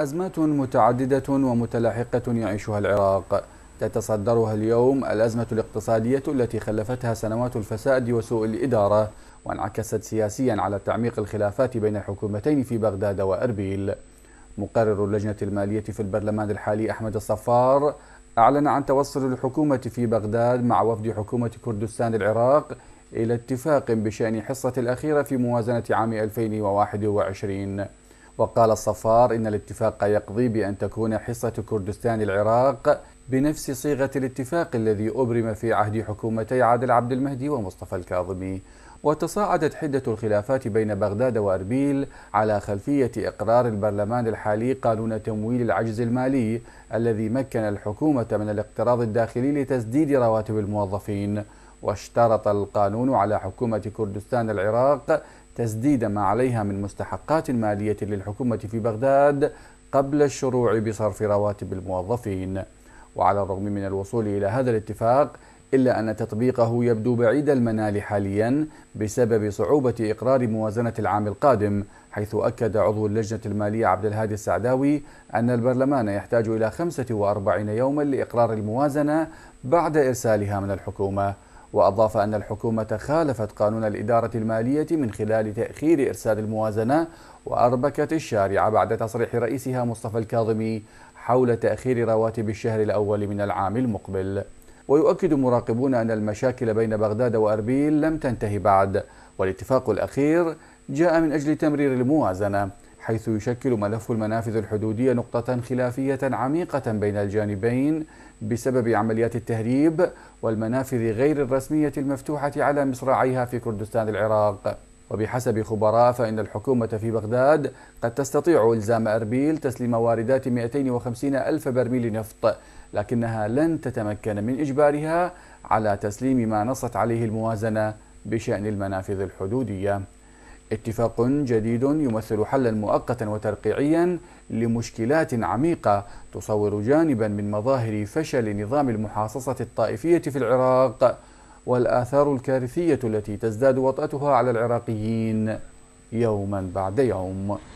أزمات متعددة ومتلاحقة يعيشها العراق تتصدرها اليوم الأزمة الاقتصادية التي خلفتها سنوات الفساد وسوء الإدارة وانعكست سياسيا على تعميق الخلافات بين الحكومتين في بغداد وأربيل مقرر اللجنة المالية في البرلمان الحالي أحمد الصفار أعلن عن توصل الحكومة في بغداد مع وفد حكومة كردستان العراق إلى اتفاق بشأن حصة الأخيرة في موازنة عام 2021 وقال الصفار إن الاتفاق يقضي بأن تكون حصة كردستان العراق بنفس صيغة الاتفاق الذي أبرم في عهد حكومتي عادل عبد المهدي ومصطفى الكاظمي وتصاعدت حدة الخلافات بين بغداد وأربيل على خلفية إقرار البرلمان الحالي قانون تمويل العجز المالي الذي مكن الحكومة من الاقتراض الداخلي لتسديد رواتب الموظفين واشترط القانون على حكومة كردستان العراق تسديد ما عليها من مستحقات مالية للحكومة في بغداد قبل الشروع بصرف رواتب الموظفين وعلى الرغم من الوصول إلى هذا الاتفاق إلا أن تطبيقه يبدو بعيد المنال حاليا بسبب صعوبة إقرار موازنة العام القادم حيث أكد عضو اللجنة المالية عبد الهادي السعداوي أن البرلمان يحتاج إلى 45 يوما لإقرار الموازنة بعد إرسالها من الحكومة وأضاف أن الحكومة خالفت قانون الإدارة المالية من خلال تأخير إرسال الموازنة وأربكت الشارع بعد تصريح رئيسها مصطفى الكاظمي حول تأخير رواتب الشهر الأول من العام المقبل ويؤكد مراقبون أن المشاكل بين بغداد وأربيل لم تنتهي بعد والاتفاق الأخير جاء من أجل تمرير الموازنة حيث يشكل ملف المنافذ الحدودية نقطة خلافية عميقة بين الجانبين بسبب عمليات التهريب والمنافذ غير الرسمية المفتوحة على مصراعيها في كردستان العراق وبحسب خبراء فإن الحكومة في بغداد قد تستطيع إلزام أربيل تسليم واردات 250 ألف برميل نفط لكنها لن تتمكن من إجبارها على تسليم ما نصت عليه الموازنة بشأن المنافذ الحدودية اتفاق جديد يمثل حلا مؤقتا وترقيعيا لمشكلات عميقة تصور جانبا من مظاهر فشل نظام المحاصصة الطائفية في العراق والآثار الكارثية التي تزداد وطأتها على العراقيين يوما بعد يوم